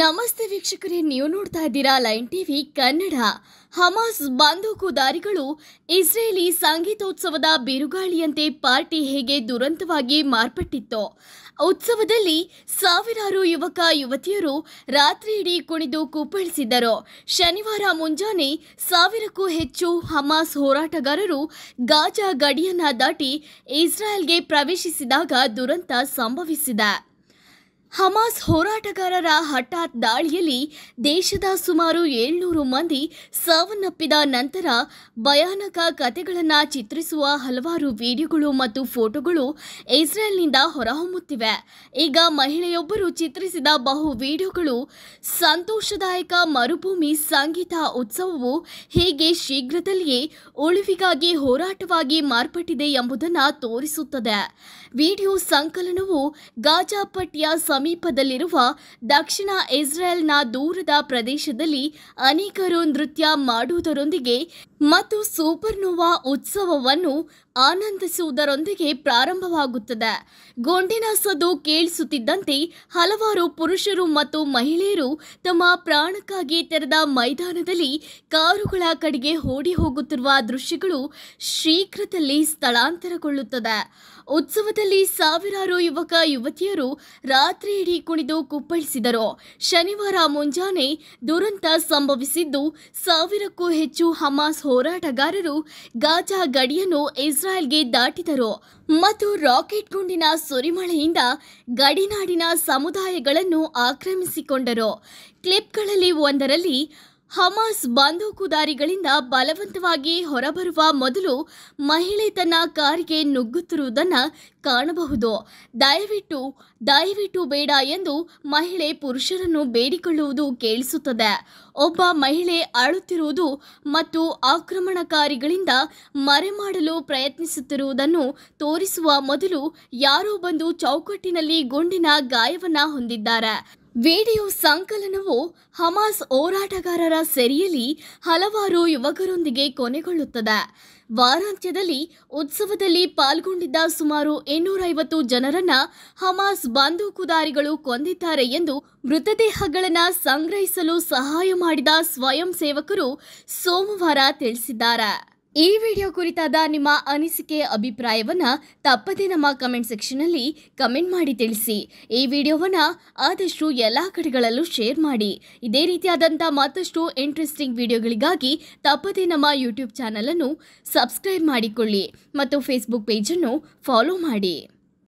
ನಮಸ್ತೆ ವೀಕ್ಷಕರೇ ನೀವು ನೋಡ್ತಾ ಇದ್ದೀರಾ ಲೈನ್ ಟಿವಿ ಕನ್ನಡ ಹಮಾಸ್ ಬಂದೂಕುದಾರಿಗಳು ಇಸ್ರೇಲಿ ಸಂಗೀತೋತ್ಸವದ ಬಿರುಗಾಳಿಯಂತೆ ಪಾರ್ಟಿ ಹೇಗೆ ದುರಂತವಾಗಿ ಮಾರ್ಪಟ್ಟಿತ್ತು ಉತ್ಸವದಲ್ಲಿ ಸಾವಿರಾರು ಯುವಕ ಯುವತಿಯರು ರಾತ್ರಿ ಇಡೀ ಕುಣಿದು ಕುಪ್ಪಳಿಸಿದ್ದರು ಶನಿವಾರ ಮುಂಜಾನೆ ಸಾವಿರಕ್ಕೂ ಹೆಚ್ಚು ಹಮಾಸ್ ಹೋರಾಟಗಾರರು ಗಾಜಾ ಗಡಿಯನ್ನ ದಾಟಿ ಇಸ್ರಾಯೇಲ್ಗೆ ಪ್ರವೇಶಿಸಿದಾಗ ದುರಂತ ಸಂಭವಿಸಿದೆ ಹಮಾಸ್ ಹೋರಾಟಗಾರರ ಹಠಾತ್ ದಾಳಿಯಲ್ಲಿ ದೇಶದ ಸುಮಾರು ಏಳ್ನೂರು ಮಂದಿ ಸಾವನ್ನಪ್ಪಿದ ನಂತರ ಭಯಾನಕ ಕಥೆಗಳನ್ನು ಚಿತ್ರಿಸುವ ಹಲವಾರು ವಿಡಿಯೋಗಳು ಮತ್ತು ಫೋಟೋಗಳು ಇಸ್ರೇಲ್ನಿಂದ ಹೊರಹೊಮ್ಮುತ್ತಿವೆ ಈಗ ಮಹಿಳೆಯೊಬ್ಬರು ಚಿತ್ರಿಸಿದ ಬಹು ವಿಡಿಯೋಗಳು ಸಂತೋಷದಾಯಕ ಮರುಭೂಮಿ ಸಂಗೀತ ಉತ್ಸವವು ಹೇಗೆ ಶೀಘ್ರದಲ್ಲಿಯೇ ಉಳಿವಿಗಾಗಿ ಹೋರಾಟವಾಗಿ ಮಾರ್ಪಟ್ಟಿದೆ ಎಂಬುದನ್ನು ತೋರಿಸುತ್ತದೆ ವಿಡಿಯೋ ಸಂಕಲನವು ಗಾಜಾಪಟ್ಟಿಯ ಸಮೀಪದಲ್ಲಿರುವ ದಕ್ಷಿಣ ಇಸ್ರೇಲ್ನ ದೂರದ ಪ್ರದೇಶದಲ್ಲಿ ಅನೇಕರು ನೃತ್ಯ ಮಾಡುವುದರೊಂದಿಗೆ ಮತ್ತು ಸೂಪರ್ನೋವಾ ಉತ್ಸವವನ್ನು ಆನಂದಿಸುವುದರೊಂದಿಗೆ ಪ್ರಾರಂಭವಾಗುತ್ತದೆ ಗೊಂಡಿನ ಸದು ಕೇಳಿಸುತ್ತಿದ್ದಂತೆ ಹಲವಾರು ಪುರುಷರು ಮತ್ತು ಮಹಿಳೆಯರು ತಮ್ಮ ಪ್ರಾಣಕ್ಕಾಗಿ ತೆರೆದ ಮೈದಾನದಲ್ಲಿ ಕಾರುಗಳ ಕಡೆಗೆ ಓಡಿ ಹೋಗುತ್ತಿರುವ ದೃಶ್ಯಗಳು ಶೀಘ್ರದಲ್ಲಿ ಸ್ಥಳಾಂತರಗೊಳ್ಳುತ್ತದೆ ಉತ್ಸವದಲ್ಲಿ ಸಾವಿರಾರು ಯುವಕ ಯುವತಿಯರು ರಾತ್ರಿಯಿಡೀ ಕುಣಿದು ಕುಪ್ಪಳಿಸಿದರು ಶನಿವಾರ ಮುಂಜಾನೆ ದುರಂತ ಸಂಭವಿಸಿದ್ದು ಸಾವಿರಕ್ಕೂ ಹೆಚ್ಚು ಹಮಾಸ್ ಹೋರಾಟಗಾರರು ಗಾಜಾ ಗಡಿಯನ್ನು ಇಸ್ರಾಯೇಲ್ಗೆ ದಾಟಿದರು ಮತ್ತು ರಾಕೆಟ್ ಗುಂಡಿನ ಸುರಿಮಳೆಯಿಂದ ಗಡಿನಾಡಿನ ಸಮುದಾಯಗಳನ್ನು ಆಕ್ರಮಿಸಿಕೊಂಡರು ಕ್ಲಿಪ್ಗಳಲ್ಲಿ ಒಂದರಲ್ಲಿ ಹಮಾಸ್ ಬಂದೂಕುದಾರಿಗಳಿಂದ ಬಲವಂತವಾಗಿ ಹೊರಬರುವ ಮೊದಲು ಮಹಿಳೆ ತನ್ನ ಕಾರಿಗೆ ನುಗ್ಗುತ್ತಿರುವುದನ್ನು ಕಾಣಬಹುದು ದಯವಿಟ್ಟು ದಯವಿಟ್ಟು ಬೇಡ ಎಂದು ಮಹಿಳೆ ಪುರುಷರನ್ನು ಬೇಡಿಕೊಳ್ಳುವುದು ಕೇಳಿಸುತ್ತದೆ ಒಬ್ಬ ಮಹಿಳೆ ಅಳುತ್ತಿರುವುದು ಮತ್ತು ಆಕ್ರಮಣಕಾರಿಗಳಿಂದ ಮರೆಮಾಡಲು ಪ್ರಯತ್ನಿಸುತ್ತಿರುವುದನ್ನು ತೋರಿಸುವ ಮೊದಲು ಯಾರೋ ಬಂದು ಚೌಕಟ್ಟಿನಲ್ಲಿ ಗುಂಡಿನ ಗಾಯವನ್ನು ಹೊಂದಿದ್ದಾರೆ ವಿಡಿಯೋ ಸಂಕಲನವು ಹಮಾಸ್ ಹೋರಾಟಗಾರರ ಸೆರೆಯಲ್ಲಿ ಹಲವಾರು ಯುವಕರೊಂದಿಗೆ ಕೊನೆಗೊಳ್ಳುತ್ತದೆ ವಾರಾಂತ್ಯದಲ್ಲಿ ಉತ್ಸವದಲ್ಲಿ ಪಾಲ್ಗೊಂಡಿದ್ದ ಸುಮಾರು ಇನ್ನೂರೈವತ್ತು ಜನರನ್ನ ಹಮಾಸ್ ಬಂದೂಕುದಾರಿಗಳು ಕೊಂದಿದ್ದಾರೆ ಎಂದು ಮೃತದೇಹಗಳನ್ನು ಸಂಗ್ರಹಿಸಲು ಸಹಾಯ ಮಾಡಿದ ಸ್ವಯಂ ಸೇವಕರು ಸೋಮವಾರ ತಿಳಿಸಿದ್ದಾರೆ ಈ ವಿಡಿಯೋ ಕುರಿತಾದ ನಿಮ್ಮ ಅನಿಸಿಕೆ ಅಭಿಪ್ರಾಯವನ್ನು ತಪ್ಪದೇ ನಮ್ಮ ಕಮೆಂಟ್ ಸೆಕ್ಷನ್ನಲ್ಲಿ ಕಮೆಂಟ್ ಮಾಡಿ ತಿಳಿಸಿ ಈ ವಿಡಿಯೋವನ್ನು ಆದಷ್ಟು ಎಲ್ಲ ಕಡೆಗಳಲ್ಲೂ ಶೇರ್ ಮಾಡಿ ಇದೇ ರೀತಿಯಾದಂಥ ಮತ್ತಷ್ಟು ಇಂಟ್ರೆಸ್ಟಿಂಗ್ ವಿಡಿಯೋಗಳಿಗಾಗಿ ತಪ್ಪದೇ ನಮ್ಮ ಯೂಟ್ಯೂಬ್ ಚಾನಲನ್ನು ಸಬ್ಸ್ಕ್ರೈಬ್ ಮಾಡಿಕೊಳ್ಳಿ ಮತ್ತು ಫೇಸ್ಬುಕ್ ಪೇಜನ್ನು ಫಾಲೋ ಮಾಡಿ